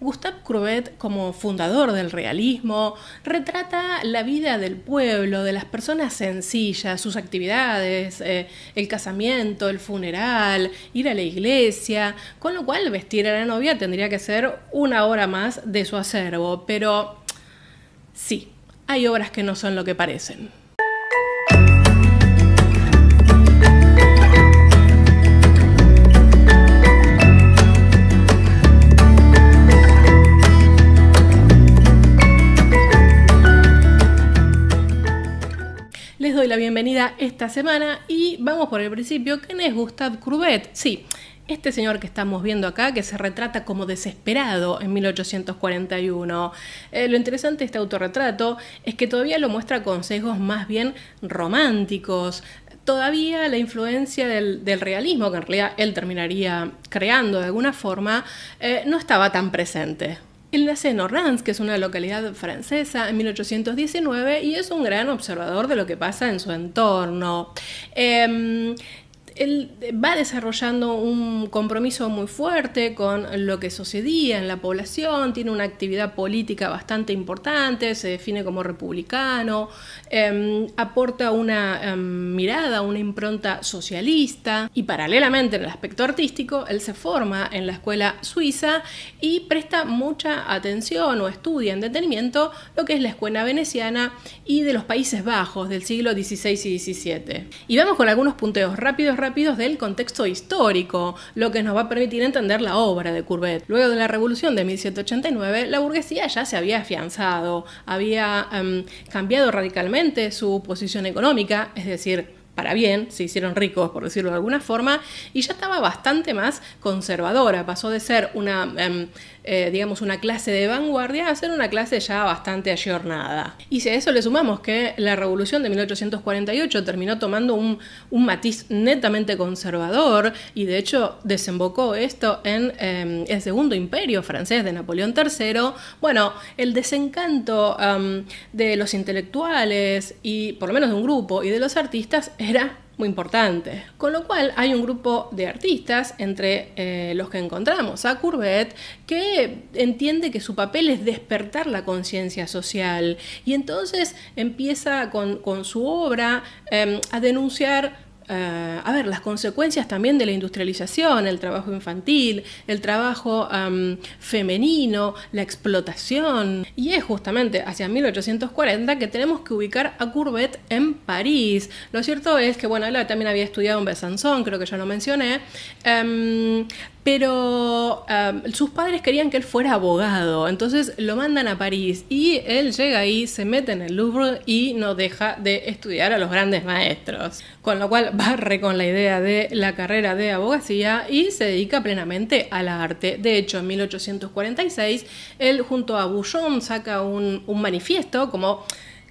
Gustave Courbet, como fundador del realismo, retrata la vida del pueblo, de las personas sencillas, sus actividades, eh, el casamiento, el funeral, ir a la iglesia, con lo cual vestir a la novia tendría que ser una hora más de su acervo, pero sí, hay obras que no son lo que parecen. doy la bienvenida esta semana y vamos por el principio, ¿quién es Gustave Courbet? Sí, este señor que estamos viendo acá, que se retrata como desesperado en 1841. Eh, lo interesante de este autorretrato es que todavía lo muestra con sesgos más bien románticos. Todavía la influencia del, realismo, que en realidad él terminaría creando de alguna forma, eh, no estaba tan presente. Él nace en Orans, que es una localidad francesa, en 1819 y es un gran observador de lo que pasa en su entorno. Em, él va desarrollando un compromiso muy fuerte con lo que sucedía en la población, tiene una actividad política bastante importante, se define como republicano, em, aporta una em, mirada, una impronta socialista y paralelamente en el aspecto artístico, él se forma en la escuela suiza y presta mucha atención o estudia en detenimiento lo que es la escuela veneciana y de los Países Bajos del siglo XVI y XVII. Y vamos con algunos punteos rápidos rápidos del contexto histórico, lo que nos va a permitir entender la obra de Courbet. Luego de la Revolución de 1789, la burguesía ya se había afianzado, había em, cambiado radicalmente su posición económica, es decir, para bien, se hicieron ricos, por decirlo de alguna forma, y ya estaba bastante más conservadora, pasó de ser una, em, eh, digamos, una clase de vanguardia a ser una clase ya bastante ayornada. Y si a eso le sumamos que la revolución de 1848 terminó tomando un, matiz netamente conservador, y de hecho desembocó esto en em, el segundo imperio francés de Napoleón III, bueno, el desencanto em, de los intelectuales y por lo menos de un grupo y de los artistas era muy importante. Con lo cual hay un grupo de artistas entre eh, los que encontramos a Courbet que entiende que su papel es despertar la conciencia social y entonces empieza con, su obra em, a denunciar eh, a ver, las consecuencias también de la industrialización, el trabajo infantil, el trabajo femenino, la explotación. Y es justamente hacia 1840 que tenemos que ubicar a Courbet en París. Lo cierto es que, bueno, él también había estudiado en Besançon, creo que ya lo mencioné. Em, pero um, sus padres querían que él fuera abogado, entonces lo mandan a París y él llega ahí, se mete en el Louvre y no deja de estudiar a los grandes maestros. Con lo cual barre con la idea de la carrera de abogacía y se dedica plenamente al arte. De hecho, en 1846, él junto a Bouchon saca un manifiesto como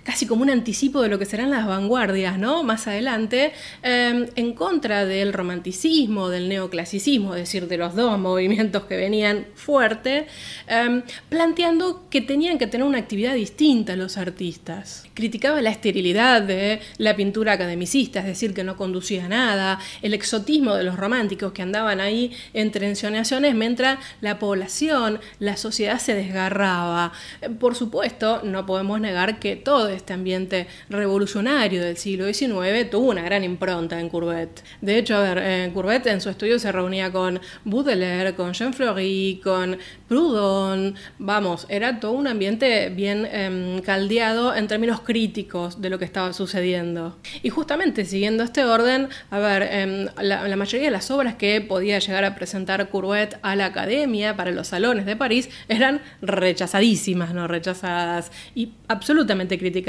casi como un anticipo de lo que serán las vanguardias, ¿no? Más adelante, em, en contra del romanticismo, del neoclasicismo, es decir, de los dos movimientos que venían fuerte, em, planteando que tenían que tener una actividad distinta los artistas. Criticaba la esterilidad de la pintura academicista, es decir, que no conducía a nada, el exotismo de los románticos que andaban ahí entre encionaciones, mientras la población, la sociedad se desgarraba. Por supuesto, no podemos negar que todo este ambiente revolucionario del siglo XIX tuvo una gran impronta en Courbet. De hecho, a ver, eh, Courbet en su estudio se reunía con Baudelaire, con Jean Fleury, con Proudhon, vamos, era todo un ambiente bien em, caldeado en términos críticos de lo que estaba sucediendo. Y justamente siguiendo este orden, a ver, em, la, mayoría de las obras que podía llegar a presentar Courbet a la academia, para los salones de París, eran rechazadísimas, no rechazadas, y absolutamente críticas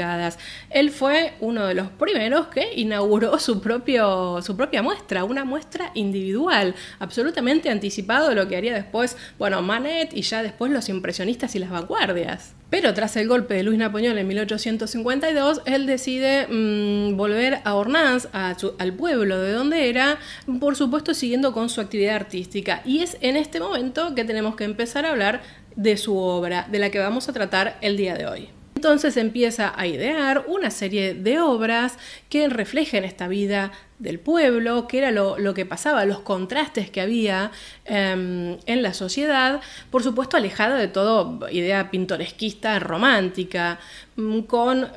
él fue uno de los primeros que inauguró su, propio, su propia muestra, una muestra individual, absolutamente anticipado lo que haría después, bueno, Manet y ya después los impresionistas y las vanguardias. Pero tras el golpe de Luis Napoñol en 1852, él decide mm, volver a Ornans, al pueblo de donde era, por supuesto siguiendo con su actividad artística. Y es en este momento que tenemos que empezar a hablar de su obra, de la que vamos a tratar el día de hoy. Entonces empieza a idear una serie de obras que reflejen esta vida del pueblo, que era lo, que pasaba, los contrastes que había em, en la sociedad, por supuesto alejada de toda idea pintoresquista, romántica, mm, con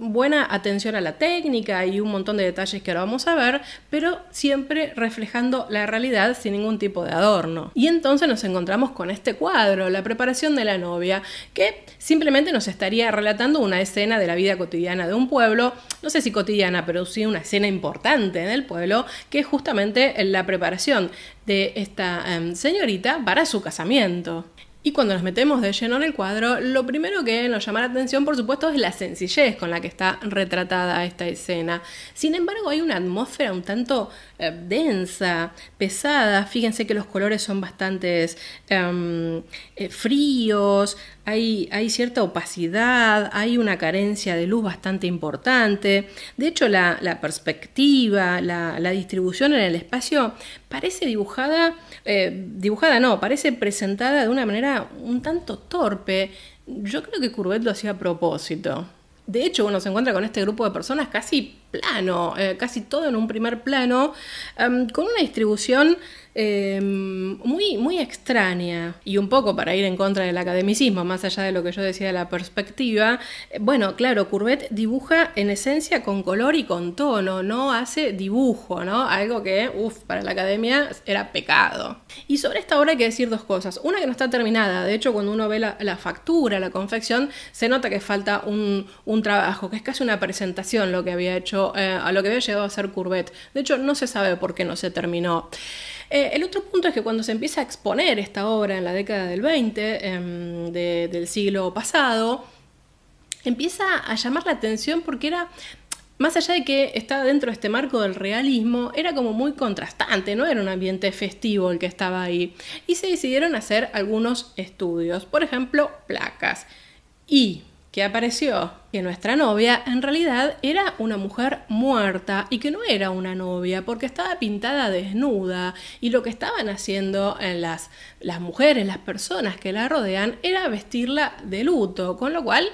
buena atención a la técnica y un montón de detalles que ahora vamos a ver, pero siempre reflejando la realidad sin ningún tipo de adorno. Y entonces nos encontramos con este cuadro, la preparación de la novia, que simplemente nos estaría relatando una escena de la vida cotidiana de un pueblo, no sé si cotidiana, ha a producir una escena importante en el pueblo, que es justamente la preparación de esta em, señorita para su casamiento. Y cuando nos metemos de lleno en el cuadro, lo primero que nos llama la atención, por supuesto, es la sencillez con la que está retratada esta escena. Sin embargo, hay una atmósfera un tanto eh, densa, pesada. Fíjense que los colores son bastante em, eh, fríos, hay, cierta opacidad, hay una carencia de luz bastante importante. De hecho, la, perspectiva, la distribución en el espacio parece dibujada, eh, dibujada no, parece presentada de una manera un tanto torpe. Yo creo que Courbet lo hacía a propósito. De hecho, uno se encuentra con este grupo de personas casi plano, eh, casi todo en un primer plano, em, con una distribución Em, muy, muy extraña y un poco para ir en contra del academicismo, más allá de lo que yo decía de la perspectiva. Bueno, claro, Courbet dibuja en esencia con color y con tono, no hace dibujo, ¿no? Algo que, uff, para la academia era pecado. Y sobre esta obra hay que decir dos cosas. Una que no está terminada, de hecho, cuando uno ve la, factura, la confección, se nota que falta un, trabajo, que es casi una presentación lo que había hecho, eh, a lo que había llegado a ser Courbet. De hecho, no se sabe por qué no se terminó. Eh, el otro punto es que cuando se empieza a exponer esta obra en la década del 20, em, del siglo pasado, empieza a llamar la atención porque era más allá de que estaba dentro de este marco del realismo, era como muy contrastante, no era un ambiente festivo el que estaba ahí. Y se decidieron hacer algunos estudios, por ejemplo, placas. Y que apareció que nuestra novia en realidad era una mujer muerta y que no era una novia porque estaba pintada desnuda y lo que estaban haciendo en eh, las, las mujeres, las personas que la rodean, era vestirla de luto, con lo cual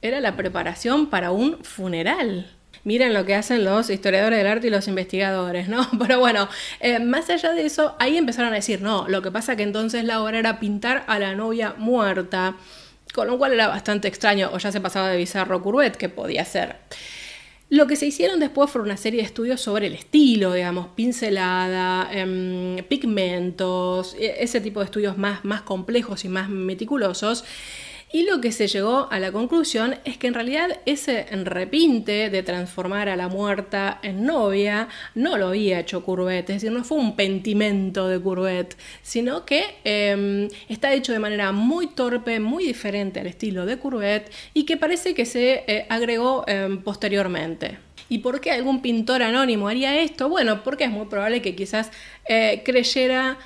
era la preparación para un funeral. Miren lo que hacen los historiadores del arte y los investigadores, ¿no? Pero bueno, eh, más allá de eso, ahí empezaron a decir, no, lo que pasa que entonces la obra era pintar a la novia muerta con lo cual era bastante extraño, o ya se pasaba de Bizarro curvet, que podía ser. Lo que se hicieron después fue una serie de estudios sobre el estilo, digamos, pincelada, em, pigmentos, e, ese tipo de estudios más, más complejos y más meticulosos. Y lo que se llegó a la conclusión es que en realidad ese repinte de transformar a la muerta en novia no lo había hecho Courbet, es decir, no fue un pentimento de Courbet, sino que em, está hecho de manera muy torpe, muy diferente al estilo de Courbet y que parece que se eh, agregó em, posteriormente. ¿Y por qué algún pintor anónimo haría esto? Bueno, porque es muy probable que quizás eh, creyera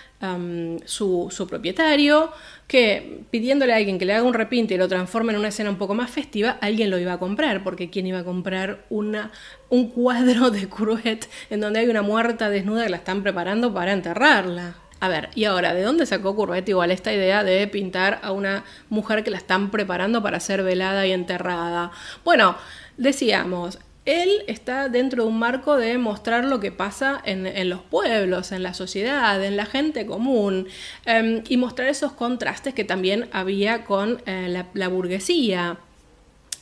su, propietario, que pidiéndole a alguien que le haga un repinte y lo transforme en una escena un poco más festiva, alguien lo iba a comprar, porque ¿quién iba a comprar una, un cuadro de Cruet en donde hay una muerta desnuda que la están preparando para enterrarla? A ver, y ahora, ¿de dónde sacó Courbet igual esta idea de pintar a una mujer que la están preparando para ser velada y enterrada? Bueno, decíamos, él está dentro de un marco de mostrar lo que pasa en, los pueblos, en la sociedad, en la gente común, em, y mostrar esos contrastes que también había con eh, la, la burguesía.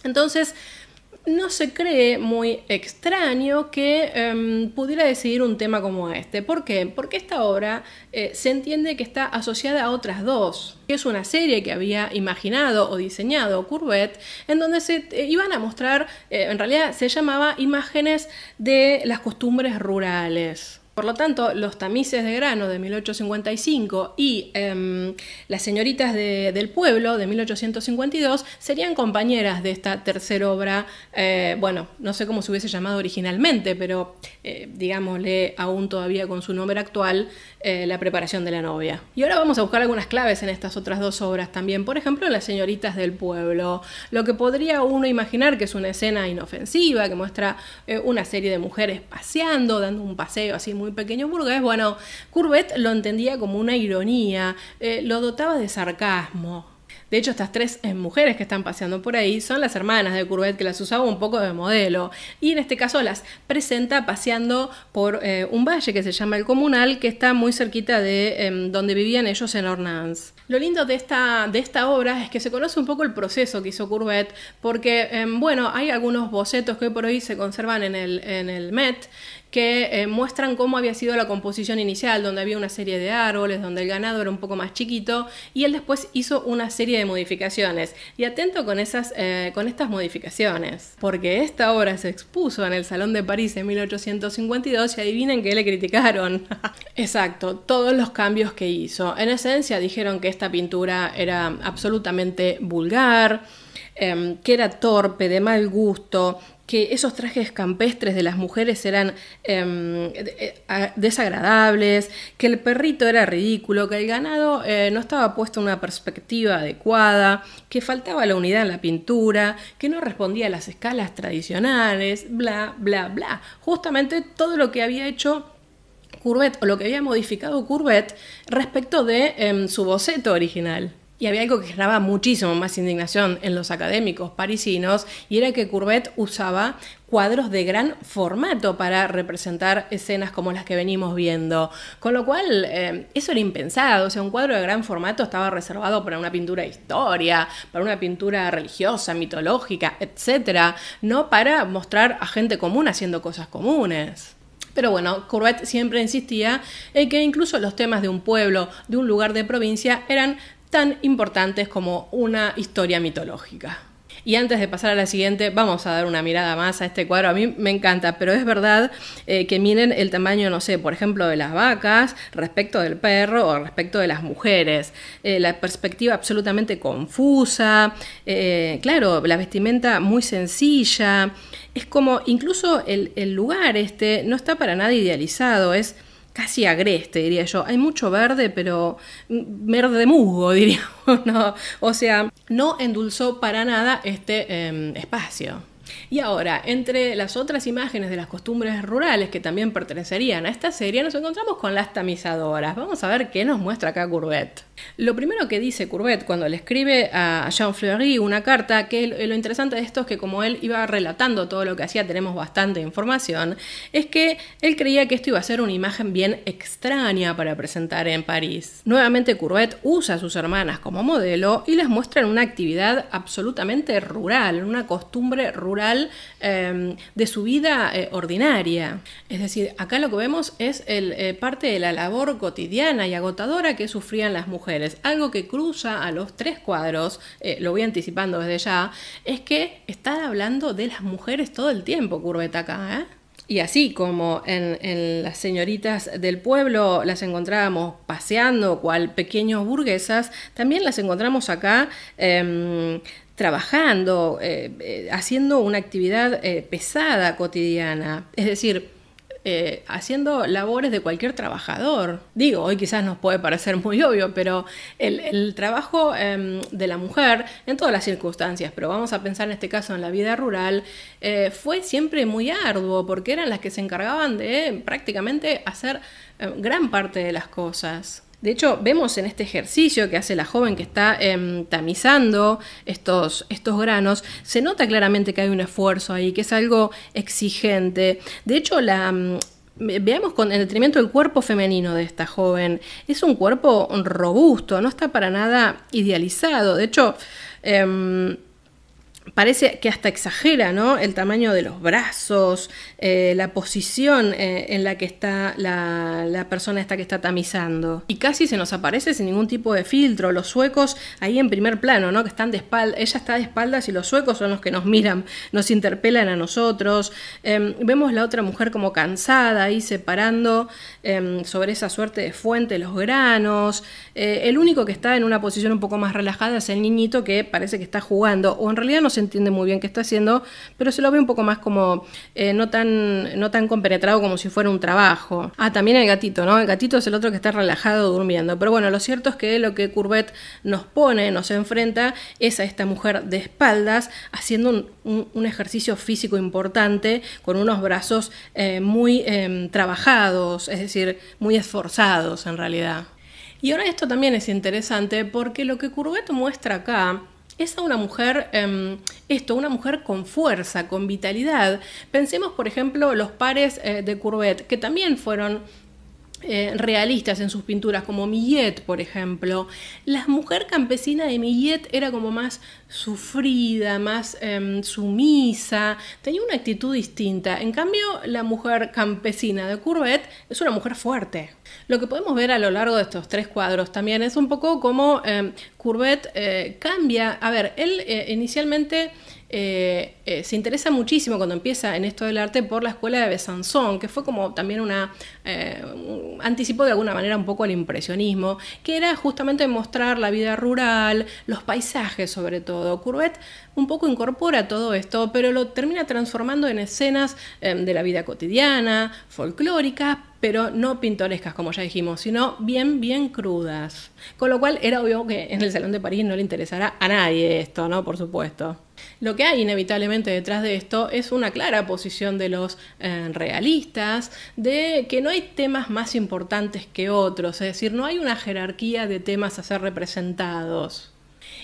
Entonces, no se cree muy extraño que em, pudiera decidir un tema como este. ¿Por qué? Porque esta obra eh, se entiende que está asociada a otras dos, que es una serie que había imaginado o diseñado Courbet, en donde se eh, iban a mostrar, eh, en realidad se llamaba imágenes de las costumbres rurales. Por lo tanto, los tamices de grano de 1855 y em, las señoritas del pueblo de 1852 serían compañeras de esta tercera obra, eh, bueno, no sé cómo se hubiese llamado originalmente, pero eh, digámosle aún todavía con su nombre actual, eh, la preparación de la novia. Y ahora vamos a buscar algunas claves en estas otras dos obras también. Por ejemplo, Las señoritas del pueblo. Lo que podría uno imaginar que es una escena inofensiva, que muestra eh, una serie de mujeres paseando, dando un paseo así muy pequeño burgués. Bueno, Courbet lo entendía como una ironía, eh, lo dotaba de sarcasmo. De hecho, estas tres eh, mujeres que están paseando por ahí son las hermanas de Courbet que las usaba un poco de modelo. Y en este caso las presenta paseando por eh, un valle que se llama el Comunal, que está muy cerquita de em, donde vivían ellos en Ornans. Lo lindo de esta, de esta obra es que se conoce un poco el proceso que hizo Courbet, porque, em, bueno, hay algunos bocetos que por hoy se conservan en el, en el Met que eh, muestran cómo había sido la composición inicial, donde había una serie de árboles, donde el ganado era un poco más chiquito, y él después hizo una serie de modificaciones. Y atento con, esas, eh, con estas modificaciones, porque esta obra se expuso en el Salón de París en 1852 y adivinen que le criticaron. Exacto, todos los cambios que hizo. En esencia dijeron que esta pintura era absolutamente vulgar, em, que era torpe, de mal gusto, que esos trajes campestres de las mujeres eran em, eh, desagradables, que el perrito era ridículo, que el ganado eh, no estaba puesto en una perspectiva adecuada, que faltaba la unidad en la pintura, que no respondía a las escalas tradicionales, bla, bla, bla. Justamente todo lo que había hecho Courbet o lo que había modificado Courbet respecto de em, su boceto original. Y había algo que generaba muchísimo más indignación en los académicos parisinos y era que Courbet usaba cuadros de gran formato para representar escenas como las que venimos viendo. Con lo cual, eh, eso era impensado. O sea, un cuadro de gran formato estaba reservado para una pintura de historia, para una pintura religiosa, mitológica, etc. No para mostrar a gente común haciendo cosas comunes. Pero bueno, Courbet siempre insistía en que incluso los temas de un pueblo, de un lugar de provincia, eran tan importantes como una historia mitológica. Y antes de pasar a la siguiente, vamos a dar una mirada más a este cuadro. A mí me encanta, pero es verdad eh, que miren el tamaño, no sé, por ejemplo, de las vacas respecto del perro o respecto de las mujeres. Eh, la perspectiva absolutamente confusa, eh, claro, la vestimenta muy sencilla. Es como, incluso el, el lugar este no está para nada idealizado, es casi agreste, diría yo. Hay mucho verde, pero verde de musgo, diría uno. O sea, no endulzó para nada este em, espacio. Y ahora, entre las otras imágenes de las costumbres rurales que también pertenecerían a esta serie, nos encontramos con las tamizadoras. Vamos a ver qué nos muestra acá Courbet. Lo primero que dice Courbet cuando le escribe a Jean Fleury una carta, que lo interesante de esto es que como él iba relatando todo lo que hacía, tenemos bastante información, es que él creía que esto iba a ser una imagen bien extraña para presentar en París. Nuevamente Courbet usa a sus hermanas como modelo y les muestra en una actividad absolutamente rural, en una costumbre rural Em, de su vida eh, ordinaria. Es decir, acá lo que vemos es el, eh, parte de la labor cotidiana y agotadora que sufrían las mujeres. Algo que cruza a los tres cuadros, eh, lo voy anticipando desde ya, es que están hablando de las mujeres todo el tiempo, Curvetaca. acá. Y así como en, las señoritas del pueblo las encontrábamos paseando cual pequeños burguesas, también las encontramos acá em, trabajando, eh, eh, haciendo una actividad eh, pesada cotidiana, es decir, haciendo labores de cualquier trabajador. Digo, hoy quizás nos puede parecer muy obvio, pero el trabajo em, de la mujer en todas las circunstancias, pero vamos a pensar en este caso en la vida rural, fue siempre muy arduo porque eran las que se encargaban de prácticamente hacer em, gran parte de las cosas. De hecho, vemos en este ejercicio que hace la joven que está em, tamizando estos, estos granos, se nota claramente que hay un esfuerzo ahí, que es algo exigente. De hecho, la, em, veamos con el detrimento del cuerpo femenino de esta joven. Es un cuerpo robusto, no está para nada idealizado. De hecho, em, parece que hasta exagera, ¿no? El tamaño de los brazos, eh, la posición eh, en la que está la, persona esta que está tamizando. Y casi se nos aparece sin ningún tipo de filtro. Los suecos ahí en primer plano, ¿no? Que están de espalda. Ella está de espaldas y los suecos son los que nos miran, nos interpelan a nosotros. Em, vemos la otra mujer como cansada ahí separando em, sobre esa suerte de fuente los granos. Eh, el único que está en una posición un poco más relajada es el niñito que parece que está jugando. O en realidad no se entiende muy bien qué está haciendo, pero se lo ve un poco más como eh, no, tan, no tan compenetrado como si fuera un trabajo. Ah, también el gatito, ¿no? El gatito es el otro que está relajado durmiendo. Pero bueno, lo cierto es que lo que Courbet nos pone, nos enfrenta, es a esta mujer de espaldas haciendo un, ejercicio físico importante con unos brazos eh, muy eh, trabajados, es decir, muy esforzados en realidad. Y ahora esto también es interesante porque lo que Courbet muestra acá es una mujer, em, esto, una mujer con fuerza, con vitalidad. Pensemos, por ejemplo, los pares eh, de Courbet, que también fueron eh, realistas en sus pinturas, como Millet, por ejemplo. La mujer campesina de Millet era como más sufrida, más em, sumisa, tenía una actitud distinta. En cambio, la mujer campesina de Courbet es una mujer fuerte, lo que podemos ver a lo largo de estos tres cuadros también es un poco cómo em, Courbet eh, cambia. A ver, él eh, inicialmente eh, se interesa muchísimo cuando empieza en esto del arte por la escuela de Besançon, que fue como también una anticipó de alguna manera un poco el impresionismo, que era justamente mostrar la vida rural, los paisajes sobre todo. Courbet un poco incorpora todo esto, pero lo termina transformando en escenas em, de la vida cotidiana, folclóricas, pero no pintorescas, como ya dijimos, sino bien, bien crudas. Con lo cual era obvio que en el Salón de París no le interesará a nadie esto, ¿no? Por supuesto. Lo que hay inevitablemente detrás de esto es una clara posición de los eh, realistas de que no hay temas más importantes que otros, es decir, no hay una jerarquía de temas a ser representados.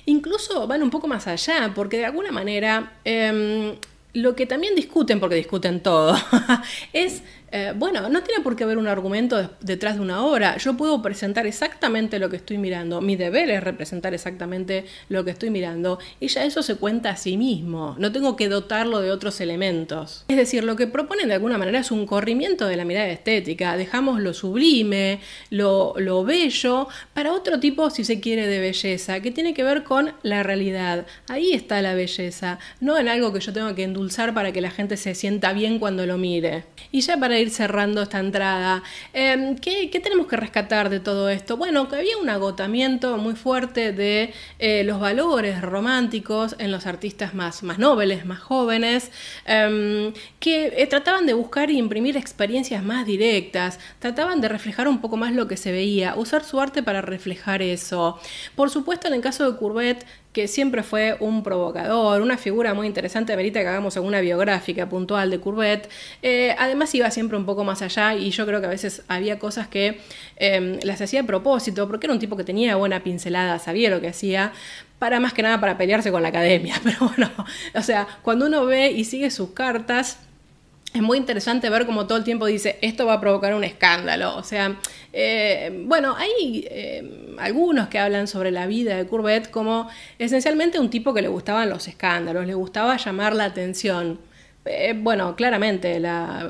Incluso van un poco más allá, porque de alguna manera em, lo que también discuten, porque discuten todo, es eh, bueno, no tiene por qué haber un argumento detrás de una obra. Yo puedo presentar exactamente lo que estoy mirando. Mi deber es representar exactamente lo que estoy mirando. Y ya eso se cuenta a sí mismo. No tengo que dotarlo de otros elementos. Es decir, lo que proponen de alguna manera es un corrimiento de la mirada estética. Dejamos lo sublime, lo, lo bello, para otro tipo, si se quiere, de belleza, que tiene que ver con la realidad. Ahí está la belleza, no en algo que yo tengo que endulzar para que la gente se sienta bien cuando lo mire. Y ya para ir cerrando esta entrada, em, ¿qué, tenemos que rescatar de todo esto? Bueno, que había un agotamiento muy fuerte de eh, los valores románticos en los artistas más, más nobles, más jóvenes, em, que eh, trataban de buscar y e imprimir experiencias más directas, trataban de reflejar un poco más lo que se veía, usar su arte para reflejar eso. Por supuesto, en el caso de Courbet, que siempre fue un provocador, una figura muy interesante, merita que hagamos alguna biográfica puntual de Courbet. Eh, además iba siempre un poco más allá y yo creo que a veces había cosas que em, las hacía a propósito, porque era un tipo que tenía buena pincelada, sabía lo que hacía, para más que nada para pelearse con la academia. Pero bueno, o sea, cuando uno ve y sigue sus cartas, es muy interesante ver cómo todo el tiempo dice, esto va a provocar un escándalo. O sea, eh, bueno, hay eh, algunos que hablan sobre la vida de Courbet como esencialmente un tipo que le gustaban los escándalos, le gustaba llamar la atención. Eh, bueno, claramente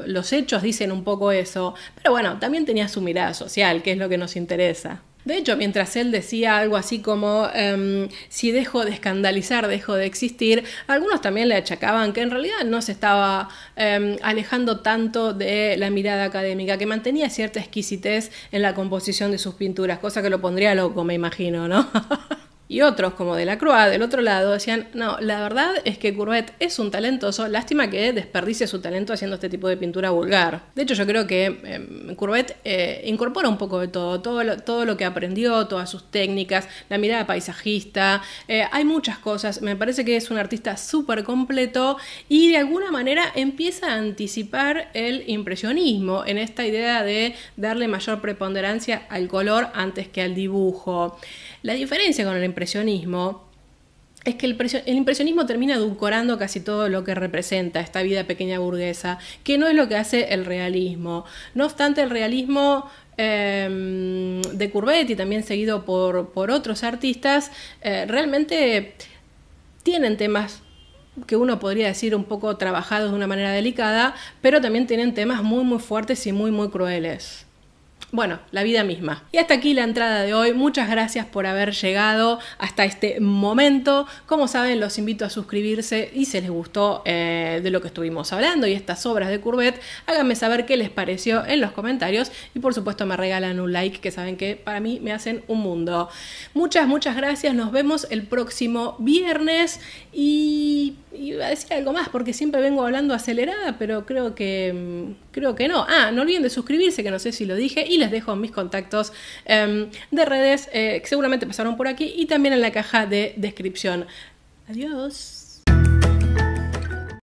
los hechos dicen un poco eso, pero bueno, también tenía su mirada social, que es lo que nos interesa. De hecho, mientras él decía algo así como, em, si dejo de escandalizar, dejo de existir, algunos también le achacaban que en realidad no se estaba em, alejando tanto de la mirada académica, que mantenía cierta exquisitez en la composición de sus pinturas, cosa que lo pondría loco, me imagino, ¿no? Y otros, como de la Croix, del otro lado, decían, no, la verdad es que Courbet es un talentoso, lástima que desperdicie su talento haciendo este tipo de pintura vulgar. De hecho, yo creo que em, Courbet eh, incorpora un poco de todo, todo lo, todo lo que aprendió, todas sus técnicas, la mirada paisajista, eh, hay muchas cosas, me parece que es un artista súper completo y de alguna manera empieza a anticipar el impresionismo en esta idea de darle mayor preponderancia al color antes que al dibujo. La diferencia con el impresionismo es que el, impresionismo termina edulcorando casi todo lo que representa esta vida pequeña burguesa, que no es lo que hace el realismo. No obstante, el realismo em, de Courbet y también seguido por, otros artistas, eh, realmente tienen temas que uno podría decir un poco trabajados de una manera delicada, pero también tienen temas muy muy fuertes y muy muy crueles bueno, la vida misma. Y hasta aquí la entrada de hoy. Muchas gracias por haber llegado hasta este momento. Como saben, los invito a suscribirse y si les gustó eh, de lo que estuvimos hablando y estas obras de Courbet, háganme saber qué les pareció en los comentarios y por supuesto me regalan un like que saben que para mí me hacen un mundo. Muchas, muchas gracias. Nos vemos el próximo viernes y Iba a decir algo más porque siempre vengo hablando acelerada, pero creo que, mm, creo que no. Ah, no olviden de suscribirse, que no sé si lo dije, y les dejo mis contactos em, de redes eh, que seguramente pasaron por aquí y también en la caja de descripción. Adiós.